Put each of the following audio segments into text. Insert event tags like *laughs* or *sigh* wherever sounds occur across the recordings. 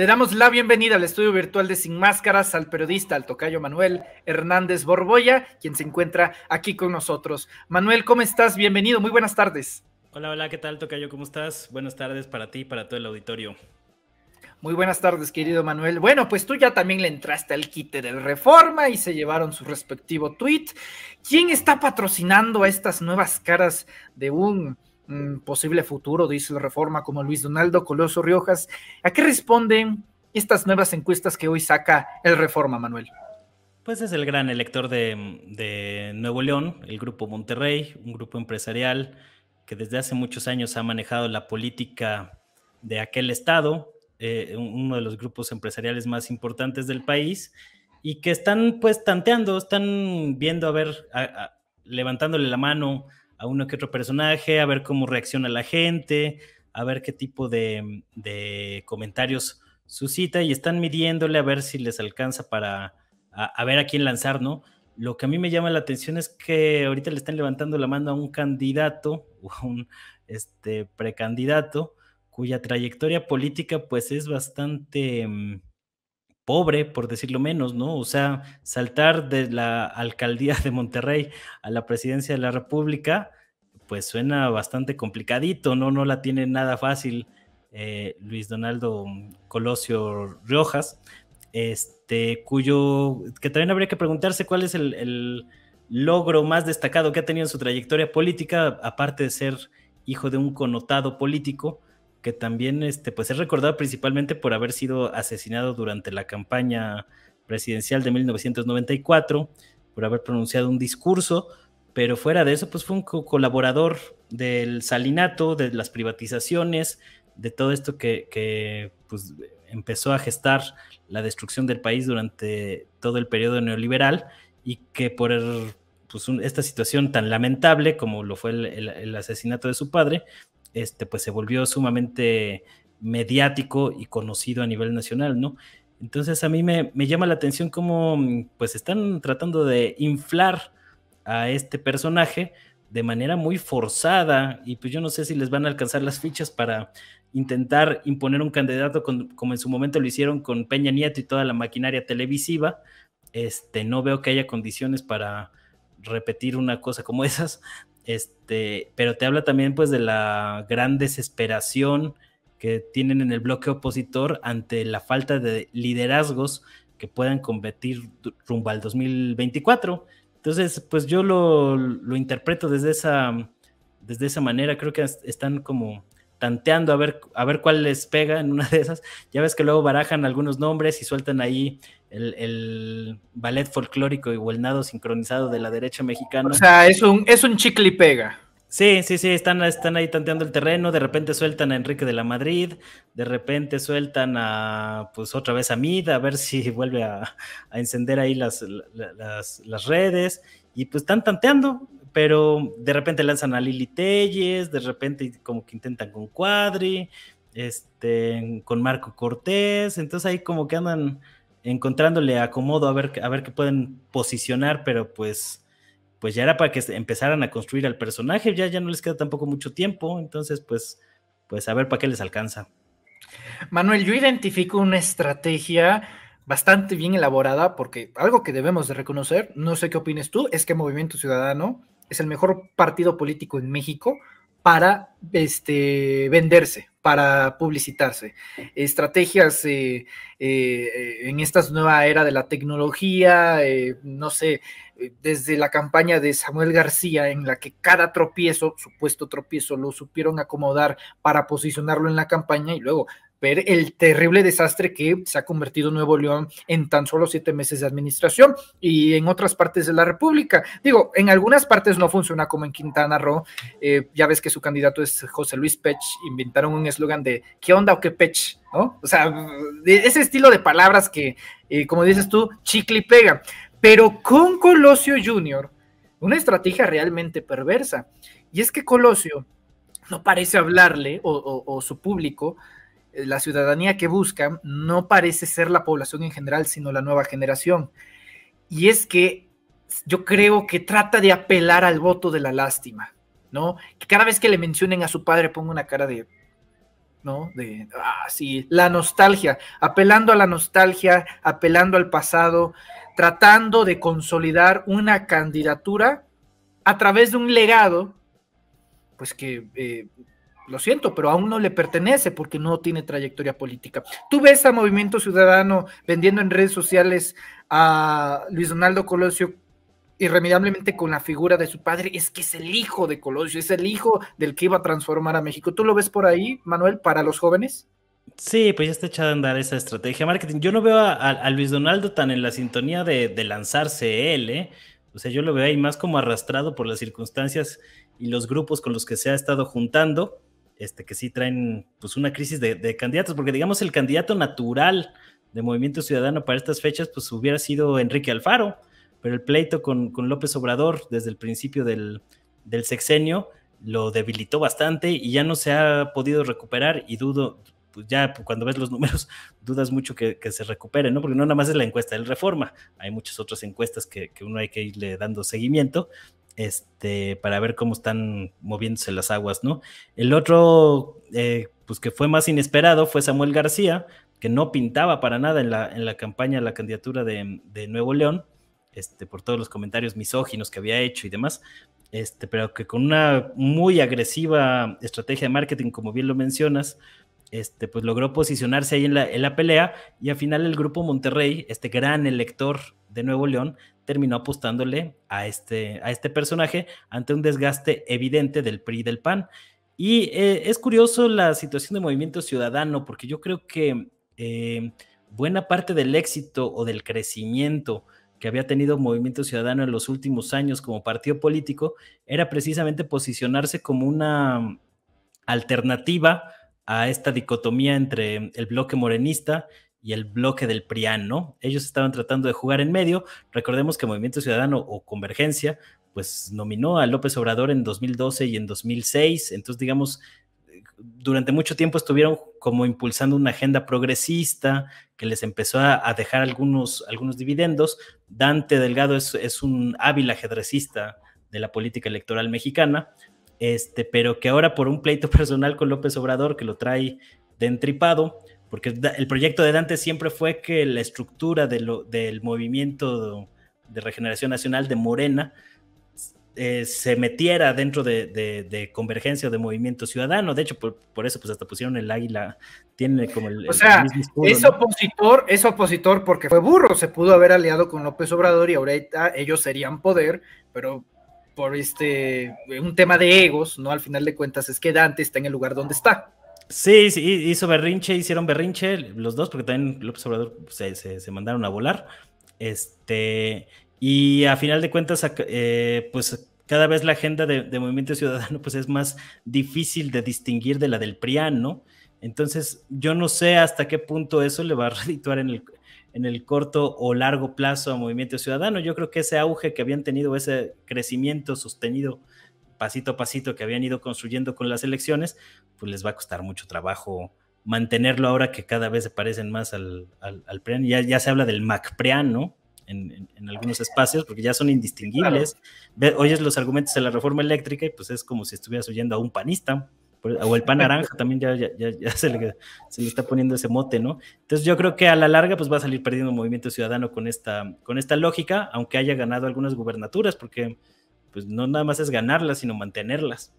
Le damos la bienvenida al estudio virtual de Sin Máscaras al periodista, al tocayo Manuel Hernández Borboya, quien se encuentra aquí con nosotros. Manuel, ¿cómo estás? Bienvenido, muy buenas tardes. Hola, hola, ¿qué tal, tocayo? ¿Cómo estás? Buenas tardes para ti y para todo el auditorio. Muy buenas tardes, querido Manuel. Bueno, pues tú ya también le entraste al quite del Reforma y se llevaron su respectivo tweet. ¿Quién está patrocinando a estas nuevas caras de un posible futuro, dice la reforma, como Luis Donaldo Coloso Riojas. ¿A qué responden estas nuevas encuestas que hoy saca el Reforma, Manuel? Pues es el gran elector de, Nuevo León, el Grupo Monterrey, un grupo empresarial que desde hace muchos años ha manejado la política de aquel estado, eh, uno de los grupos empresariales más importantes del país, y que están pues tanteando, están viendo a ver, levantándole la mano a uno que otro personaje, a ver cómo reacciona la gente, a ver qué tipo de, comentarios suscita y están midiéndole a ver si les alcanza para a, ver a quién lanzar, ¿no? Lo que a mí me llama la atención es que ahorita le están levantando la mano a un candidato o *laughs* a un este, precandidato cuya trayectoria política pues es bastante mm, pobre, por decirlo menos, ¿no? O sea, saltar de la alcaldía de Monterrey a la presidencia de la República, pues suena bastante complicadito, ¿no? No la tiene nada fácil eh, Luis Donaldo Colosio Riojas, este, cuyo, que también habría que preguntarse cuál es el, el logro más destacado que ha tenido en su trayectoria política, aparte de ser hijo de un connotado político, que también este, pues es recordado principalmente por haber sido asesinado durante la campaña presidencial de 1994, por haber pronunciado un discurso, pero fuera de eso, pues fue un colaborador del salinato, de las privatizaciones, de todo esto que, pues, empezó a gestar la destrucción del país durante todo el periodo neoliberal y que por er, pues, esta situación tan lamentable como lo fue el asesinato de su padre, este, pues se volvió sumamente mediático y conocido a nivel nacional, ¿no? Entonces a mí me, llama la atención cómo mm, pues están tratando de inflar a este personaje de manera muy forzada y pues yo no sé si les van a alcanzar las fichas para intentar imponer un candidato como en su momento lo hicieron con Peña Nieto y toda la maquinaria televisiva. Este, no veo que haya condiciones para repetir una cosa como *laughs* esas. Este, pero te habla también pues de la gran desesperación que tienen en el bloque opositor ante la falta de liderazgos que puedan competir rumbo al 2024. Entonces, pues yo lo, interpreto desde esa, desde esa manera. Creo que están como tanteando a ver, a ver cuál les pega en una de esas. Ya ves que luego barajan algunos nombres y sueltan ahí el, ballet folclórico y el sincronizado de la derecha mexicana. O sea, es un, es un chicle y pega. Sí, sí, sí, están, están ahí tanteando el terreno, de repente sueltan a Enrique de la Madrid, de repente sueltan a, pues otra vez a Mida, a ver si *laughs* vuelve a, encender ahí las, las, redes, y pues están tanteando, pero de repente lanzan a Lili Telles, de repente como que intentan con Cuadri, este, con Marco Cortés, entonces ahí como que andan encontrándole acomodo a ver, a ver qué pueden posicionar, pero pues, pues ya era para que empezaran a construir al personaje, ya, ya no les queda tampoco mucho tiempo, entonces pues, pues a ver para qué les alcanza. Manuel, yo identifico una estrategia bastante bien elaborada porque algo que debemos de reconocer, no sé qué opines tú, es que Movimiento Ciudadano es el mejor partido político en México para este, venderse, para publicitarse. Estrategias eh, eh, en esta nueva era de la tecnología, eh, no sé, desde la campaña de Samuel García, en la que cada tropiezo, supuesto tropiezo, lo supieron acomodar para posicionarlo en la campaña y luego ver el terrible desastre que se ha convertido Nuevo León en tan solo siete meses de administración y en otras partes de la República. Digo, en algunas partes no funciona como en Quintana Roo. Eh, ya ves que su candidato es José Luis Pech. Inventaron un eslogan de ¿qué onda o qué Pech? ¿No? O sea, ese estilo de palabras que, eh, como dices tú, chicle y pega. Pero con Colosio Jr., una estrategia realmente perversa. Y es que Colosio no parece hablarle, o su público, eh, la ciudadanía que buscan no parece ser la población en general, sino la nueva generación. Y es que yo creo que trata de apelar al voto de la lástima, ¿no? Que cada vez que le mencionen a su padre ponga una cara de, ¿no? De, ah, sí, la nostalgia, apelando a la nostalgia, apelando al pasado, tratando de consolidar una candidatura a través de un legado, pues que eh, lo siento, pero aún no le pertenece porque no tiene trayectoria política. Tú ves a Movimiento Ciudadano vendiendo en redes sociales a Luis Donaldo Colosio irremediablemente con la figura de su padre, es que es el hijo de Colosio, es el hijo del que iba a transformar a México. ¿Tú lo ves por ahí, Manuel, para los jóvenes? Sí, pues ya está echada a andar esa estrategia marketing. Yo no veo a, Luis Donaldo tan en la sintonía de, de lanzarse él, ¿eh? O sea, yo lo veo ahí más como arrastrado por las circunstancias y los grupos con los que se ha estado juntando. Este, que sí traen pues una crisis de, candidatos, porque digamos el candidato natural de Movimiento Ciudadano para estas fechas pues hubiera sido Enrique Alfaro, pero el pleito con, López Obrador desde el principio del, del sexenio lo debilitó bastante y ya no se ha podido recuperar y dudo, pues ya pues, cuando ves los números *laughs* dudas mucho que, se recupere, ¿no? Porque no nada más es la encuesta del Reforma, hay muchas otras encuestas que, uno hay que irle dando seguimiento este, para ver cómo están moviéndose las aguas, ¿no? El otro, eh, pues que fue más inesperado, fue Samuel García, que no pintaba para nada en la, en la campaña la candidatura de, Nuevo León, este, por todos los comentarios misóginos que había hecho y demás, este, pero que con una muy agresiva estrategia de marketing, como bien lo mencionas, este, pues logró posicionarse ahí en la, pelea y al final el grupo Monterrey, este gran elector de Nuevo León, terminó apostándole a este, a este personaje ante un desgaste evidente del PRI y del PAN. Y eh, es curioso la situación de Movimiento Ciudadano, porque yo creo que eh, buena parte del éxito o del crecimiento que había tenido Movimiento Ciudadano en los últimos años como partido político era precisamente posicionarse como una mm, alternativa a esta dicotomía entre el bloque morenista y el bloque del PRIAN, ¿no? Ellos estaban tratando de jugar en medio. Recordemos que Movimiento Ciudadano o Convergencia, pues nominó a López Obrador en 2012 y en 2006. Entonces, digamos, durante mucho tiempo estuvieron como impulsando una agenda progresista que les empezó a, dejar algunos, algunos dividendos. Dante Delgado es, es un hábil ajedrecista de la política electoral mexicana, este, pero que ahora por un pleito *laughs* personal con López Obrador, que lo trae de entripado, porque el proyecto de Dante siempre fue que la estructura de del movimiento de regeneración nacional de Morena eh, se metiera dentro de, convergencia o de movimiento ciudadano. De hecho, por, eso pues hasta pusieron el águila, tiene como el... es opositor, es opositor porque fue burro, se pudo haber aliado con López Obrador y ahorita ellos serían poder, pero por este, un tema de egos, ¿no? Al final de cuentas es que Dante está en el lugar donde está. Sí, sí, hizo berrinche, hicieron berrinche los dos, porque también López Obrador se, mandaron a volar. Este, y al final de cuentas, eh, pues cada vez la agenda de, Movimiento Ciudadano pues es más difícil de distinguir de la del PRI, ¿no? Entonces, yo no sé hasta qué punto eso le va a redituar en el, en el corto o largo plazo a Movimiento Ciudadano. Yo creo que ese auge que habían tenido, ese crecimiento sostenido pasito a pasito que habían ido construyendo con las elecciones, pues les va a costar mucho trabajo mantenerlo ahora que cada vez se parecen más al, al, Ya, se habla del MACPREAN ¿no? En, algunos espacios, porque ya son indistinguibles. Oyes los argumentos de la reforma eléctrica y pues es como si estuvieras oyendo a un panista o el pan naranja también ya, *laughs* se, le, se, está poniendo ese mote, ¿no? Entonces yo creo que a la larga pues va a salir perdiendo Movimiento Ciudadano con esta, con esta lógica, aunque haya ganado algunas gubernaturas, porque pues no nada más es ganarlas, sino mantenerlas.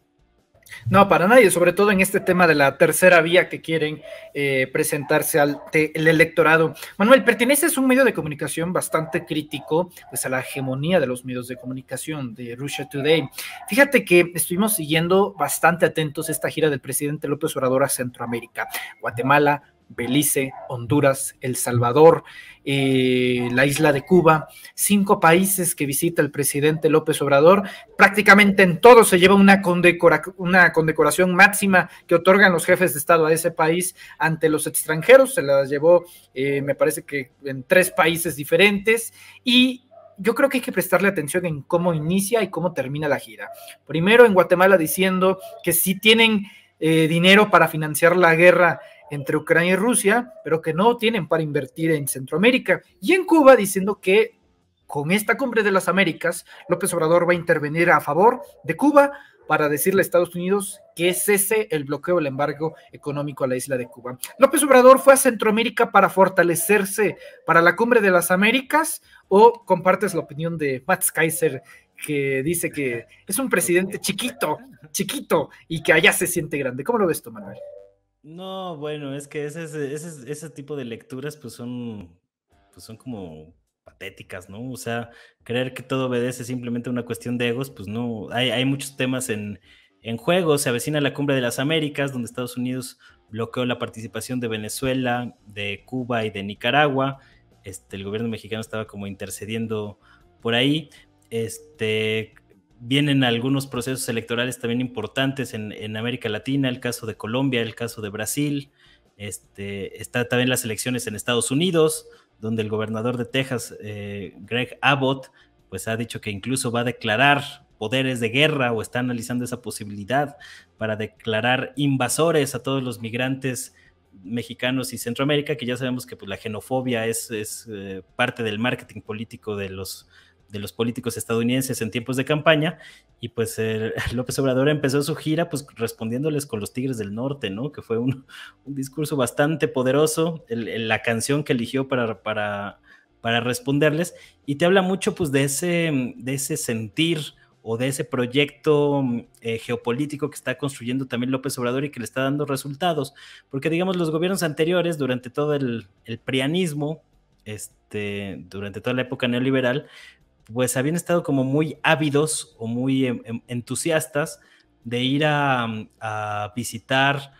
No, para nadie, sobre todo en este tema de la tercera vía que quieren eh, presentarse al electorado. Manuel, perteneces a un medio de comunicación bastante crítico pues, a la hegemonía de los medios de comunicación de Russia Today. Fíjate que estuvimos siguiendo bastante atentos esta gira del presidente López Obrador a Centroamérica, Guatemala, Belice, Honduras, El Salvador, eh, la isla de Cuba, cinco países que visita el presidente López Obrador. Prácticamente en todos se lleva una, condecoración máxima que otorgan los jefes de Estado a ese país ante los extranjeros. Se las llevó, eh, me parece que en tres países diferentes. Y yo creo que hay que prestarle atención en cómo inicia y cómo termina la gira. Primero en Guatemala diciendo que si tienen eh, dinero para financiar la guerra entre Ucrania y Rusia, pero que no tienen para invertir en Centroamérica. Y en Cuba diciendo que con esta cumbre de las Américas, López Obrador va a intervenir a favor de Cuba para decirle a Estados Unidos que cese el bloqueo, el embargo económico a la isla de Cuba. López Obrador fue a Centroamérica para fortalecerse para la cumbre de las Américas o compartes la opinión de Max Kaiser que dice que es un presidente chiquito, chiquito y que allá se siente grande. ¿Cómo lo ves tú, Manuel? No, bueno, es que ese, ese, tipo de lecturas pues son, pues son como patéticas, ¿no? O sea, creer que todo obedece simplemente a una cuestión de egos, pues no, hay, hay muchos temas en, en juego, se avecina la cumbre de las Américas, donde Estados Unidos bloqueó la participación de Venezuela, de Cuba y de Nicaragua, este, el gobierno mexicano estaba como intercediendo por ahí, este, vienen algunos procesos electorales también importantes en, América Latina, el caso de Colombia, el caso de Brasil, este, está también las elecciones en Estados Unidos, donde el gobernador de Texas, eh, Greg Abbott, pues ha dicho que incluso va a declarar poderes de guerra o está analizando esa posibilidad para declarar invasores a todos los migrantes mexicanos y Centroamérica, que ya sabemos que pues, la xenofobia es, eh, parte del marketing político de los de los políticos estadounidenses en tiempos de campaña. Y pues *laughs* López Obrador empezó su gira pues respondiéndoles con los Tigres del Norte, ¿no? Que fue un, discurso bastante poderoso, la canción que eligió para, para, para responderles. Y te habla mucho pues de ese, de ese sentir o de ese proyecto eh, geopolítico que está construyendo también López Obrador y que le está dando resultados. Porque, digamos, los gobiernos anteriores, durante todo el, el prianismo, este, durante toda la época neoliberal, pues habían estado como muy ávidos o muy entusiastas de ir mm, a, visitar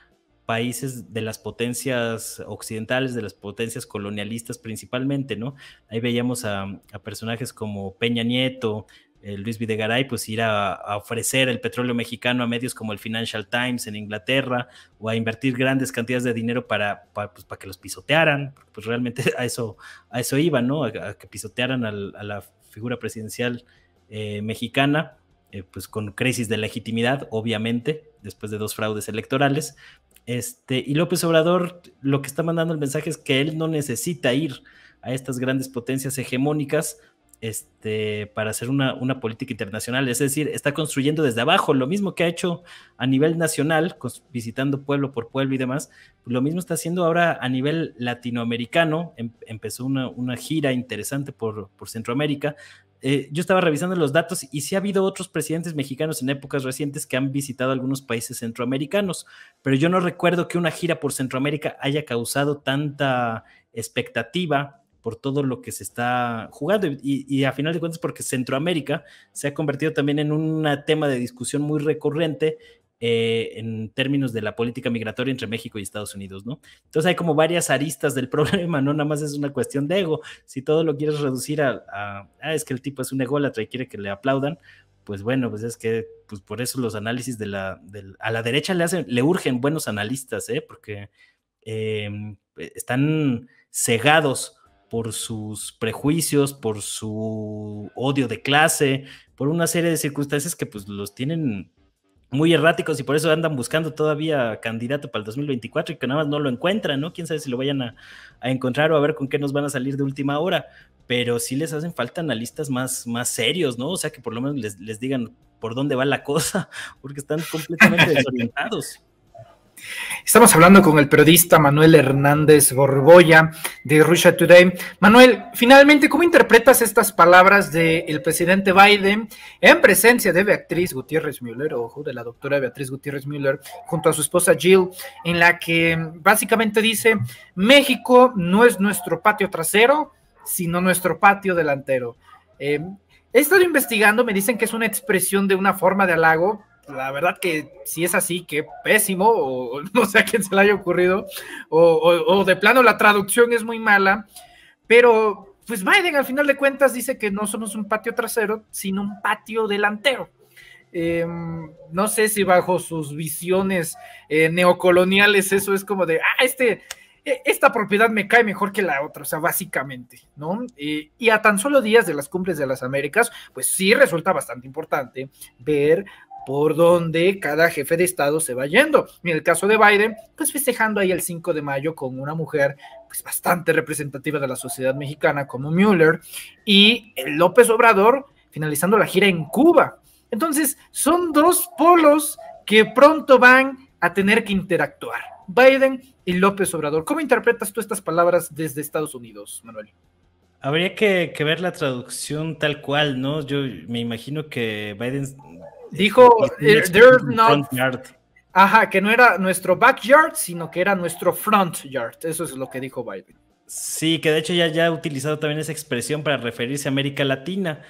países de las potencias occidentales, de las potencias colonialistas principalmente, ¿no? Ahí veíamos a, mm, personajes como Peña Nieto, eh, Luis Videgaray, pues ir a, ofrecer el petróleo mexicano a medios como el Financial Times en Inglaterra o a invertir grandes cantidades de dinero para, pues, que los pisotearan, pues realmente *laughs* a eso, a eso iba, ¿no? A, que pisotearan a la figura presidencial eh, mexicana, eh, pues con crisis de legitimidad, obviamente, después de dos fraudes electorales. Este, y López Obrador lo que está mandando el mensaje es que él no necesita ir a estas grandes potencias hegemónicas este, para hacer una, política internacional, es decir, está construyendo desde abajo, lo mismo que ha hecho a nivel nacional, visitando pueblo por pueblo y demás, lo mismo está haciendo ahora a nivel latinoamericano, em-, empezó una, gira interesante por, Centroamérica. Eh, yo estaba revisando los datos y sí ha habido otros presidentes mexicanos en épocas recientes que han visitado algunos países centroamericanos, pero yo no recuerdo que una gira por Centroamérica haya causado tanta expectativa por todo lo que se está jugando y, a final de cuentas porque Centroamérica se ha convertido también en un tema de discusión muy recurrente eh, en términos de la política migratoria entre México y Estados Unidos, ¿no? Entonces hay como varias aristas del *laughs* problema, no nada más es una cuestión de ego, si todo lo quieres reducir a, ah, es que el tipo es un ególatra y quiere que le aplaudan, pues bueno, pues es que pues por eso los análisis de la, a la derecha le hacen, le urgen buenos analistas, ¿eh? Porque eh, están cegados por sus prejuicios, por su odio de clase, por una serie de circunstancias que pues los tienen muy erráticos y por eso andan buscando todavía candidato para el 2024 y que nada más no lo encuentran, ¿no? Quién sabe si lo vayan a, encontrar o a ver con qué nos van a salir de última hora, pero sí les hacen falta analistas más, más serios, ¿no? O sea, que por lo menos les, les digan por dónde va la cosa, *laughs* porque están completamente *laughs* desorientados. Estamos hablando con el periodista Manuel Hernández Borboya de Russia Today. Manuel, finalmente, ¿cómo interpretas estas palabras del presidente Biden en presencia de Beatriz Gutiérrez Müller, ojo, de la doctora Beatriz Gutiérrez Müller, junto a su esposa Jill, en la que básicamente dice, México no es nuestro patio trasero, sino nuestro patio delantero? Eh, he estado investigando, me dicen que es una expresión de una forma de halago, la verdad que si es así, qué pésimo, o *laughs* no sé a quién se le haya ocurrido, o, de plano la traducción es muy mala, pero pues Biden al final de cuentas dice que no somos un patio trasero, sino un patio delantero. Em, no sé si bajo sus visiones eh, neocoloniales eso es como de, ah, este, e, esta propiedad me cae mejor que la otra, o sea, básicamente, ¿no? y a tan solo días de las cumbres de las Américas, pues sí resulta bastante importante ver por donde cada jefe de Estado se va yendo. En el caso de Biden, pues festejando ahí el 5 de mayo con una mujer pues bastante representativa de la sociedad mexicana como Mueller y López Obrador finalizando la gira en Cuba. Entonces, son dos polos que pronto van a tener que interactuar. Biden y López Obrador. ¿Cómo interpretas tú estas palabras desde Estados Unidos, Manuel? Habría que, ver la traducción tal cual, ¿no? Yo me imagino que Biden Dijo, este, este, este, Ajá, que no era nuestro backyard, sino que era nuestro front yard. Eso es lo que dijo Biden. Sí, que de hecho ya, ya ha utilizado también esa expresión para referirse a América Latina,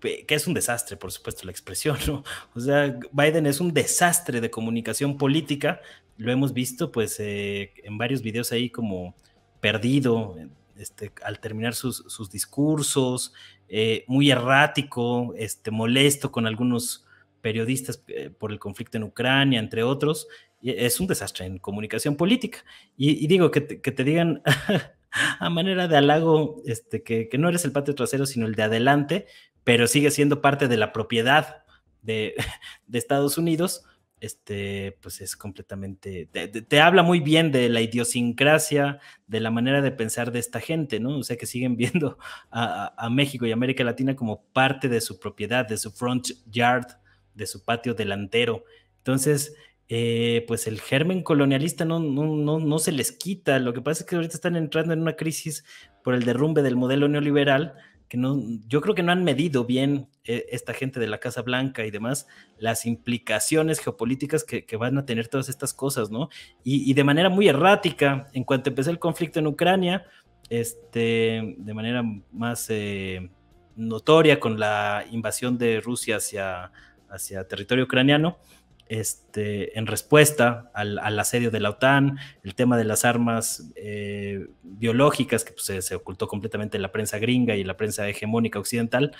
que es un desastre, por supuesto, la expresión, ¿no? O sea, Biden es un desastre de comunicación política. Lo hemos visto, pues, eh, en varios videos ahí como perdido, este, al terminar sus, discursos, eh, muy errático, este, molesto con algunos periodistas eh, por el conflicto en Ucrania, entre otros. Es un desastre en comunicación política. Y, digo, que te, digan *laughs* a manera de halago este, que, no eres el patio trasero, sino el de adelante, pero sigue siendo parte de la propiedad de, *laughs* Estados Unidos, este, pues es completamente, te, habla muy bien de la idiosincrasia, de la manera de pensar de esta gente, ¿no? O sea, que siguen *laughs* viendo a, a México y América Latina como parte de su propiedad, de su front yard de su patio delantero. Entonces, eh, pues el germen colonialista no, no, no, se les quita. Lo que pasa es que ahorita están entrando en una crisis por el derrumbe del modelo neoliberal, que no, yo creo que no han medido bien eh, esta gente de la Casa Blanca y demás las implicaciones geopolíticas que, van a tener todas estas cosas, ¿no? Y, de manera muy errática, en cuanto empezó el conflicto en Ucrania, este, de manera más eh, notoria con la invasión de Rusia hacia hacia territorio ucraniano. Este, en respuesta al, asedio de la OTAN, el tema de las armas eh, biológicas, que pues, se, ocultó completamente en la prensa gringa y la prensa hegemónica occidental,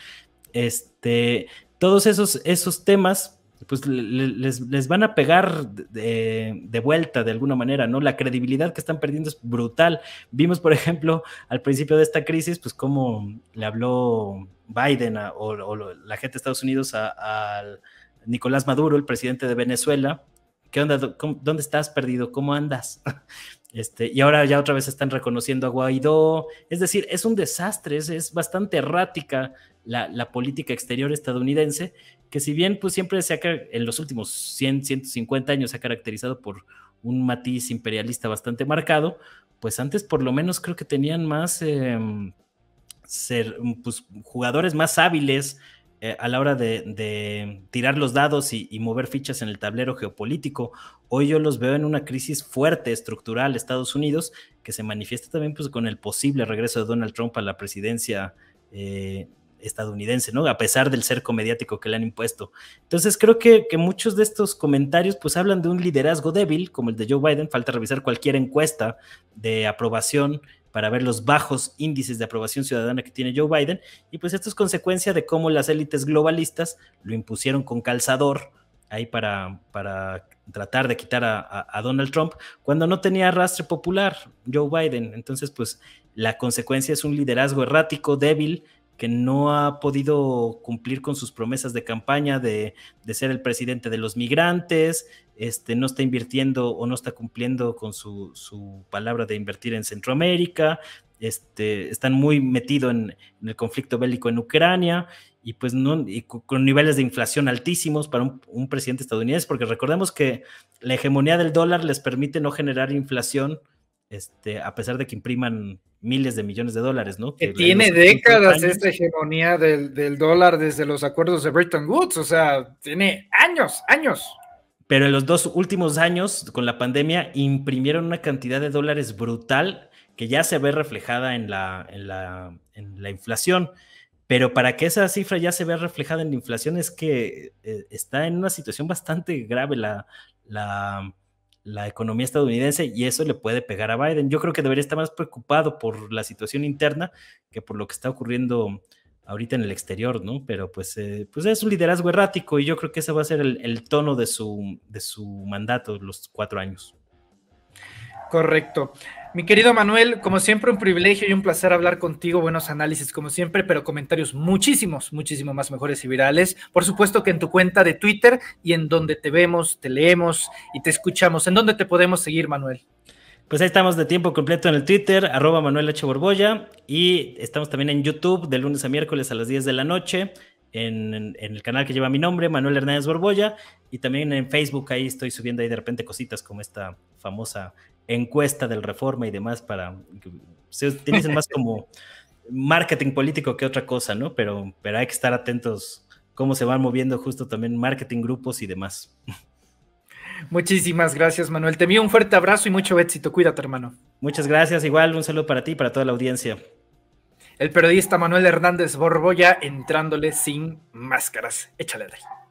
este, todos esos, esos temas pues les, les, van a pegar de, vuelta de alguna manera, ¿no? La credibilidad que están perdiendo es brutal. Vimos, por ejemplo, al principio de esta crisis, pues cómo le habló Biden o, la gente de Estados Unidos a, Nicolás Maduro, el presidente de Venezuela, ¿Qué onda? ¿Dónde estás perdido? ¿Cómo andas? *laughs* Este, y ahora ya otra vez están reconociendo a Guaidó. Es decir, es un desastre, es, bastante errática la, política exterior estadounidense, que si bien pues siempre se ha, en los últimos 100, 150 años se ha caracterizado por un matiz imperialista bastante marcado, pues antes por lo menos creo que tenían más em, ser, pues, jugadores más hábiles, eh, a la hora de, tirar los dados y, mover fichas en el tablero geopolítico. Hoy yo los veo en una crisis fuerte, estructural, Estados Unidos, que se manifiesta también pues, con el posible regreso de Donald Trump a la presidencia. Eh, estadounidense, ¿no? A pesar del cerco mediático que le han impuesto. Entonces creo que, que, muchos de estos comentarios pues hablan de un liderazgo débil, como el de Joe Biden, falta revisar cualquier encuesta de aprobación para ver los bajos índices de aprobación ciudadana que tiene Joe Biden. Y pues esto es consecuencia de cómo las élites globalistas lo impusieron con calzador ahí para, para tratar de quitar a, Donald Trump cuando no tenía arrastre popular Joe Biden. Entonces, pues la consecuencia es un liderazgo errático, débil, que no ha podido cumplir con sus promesas de campaña de, ser el presidente de los migrantes, este, no está invirtiendo o no está cumpliendo con su, palabra de invertir en Centroamérica, este, están muy metidos en, el conflicto bélico en Ucrania y pues no, con, niveles de inflación altísimos para un, presidente estadounidense, porque recordemos que la hegemonía del dólar les permite no generar inflación este, a pesar de que impriman miles de millones de dólares, ¿no? Que, tiene décadas esta hegemonía del, dólar desde los acuerdos de Bretton Woods, o sea, tiene años, años. Pero en los dos últimos años, con la pandemia, imprimieron una cantidad de dólares brutal que ya se ve reflejada en la, inflación. Pero para que esa cifra ya se vea reflejada en la inflación es que eh, está en una situación bastante grave la la economía estadounidense y eso le puede pegar a Biden. Yo creo que debería estar más preocupado por la situación interna que por lo que está ocurriendo ahorita en el exterior, ¿no? Pero pues, eh, pues es un liderazgo errático y yo creo que ese va a ser el, tono de de su mandato, los cuatro años. Correcto. Mi querido Manuel, como siempre, un privilegio y un placer hablar contigo. Buenos análisis, como siempre, pero comentarios muchísimos, muchísimo más mejores y virales. Por supuesto que en tu cuenta de Twitter y en donde te vemos, te leemos y te escuchamos. ¿En dónde te podemos seguir, Manuel? Pues ahí estamos de tiempo completo en el Twitter, arroba Manuel H. Borboya. Y estamos también en YouTube de lunes a miércoles a las 10 de la noche. En, en, el canal que lleva mi nombre, Manuel Hernández Borboya, y también en Facebook ahí estoy subiendo ahí de repente cositas como esta famosa encuesta del Reforma y demás para se utilicen más como marketing político que otra cosa, ¿no? Pero, pero hay que estar atentos cómo se van moviendo justo también marketing grupos y demás. Muchísimas gracias, Manuel. Te envío un fuerte abrazo y mucho éxito. Cuídate, hermano. Muchas gracias. Igual un saludo para ti y para toda la audiencia. El periodista Manuel Hernández Borboya entrándole sin máscaras. Échale de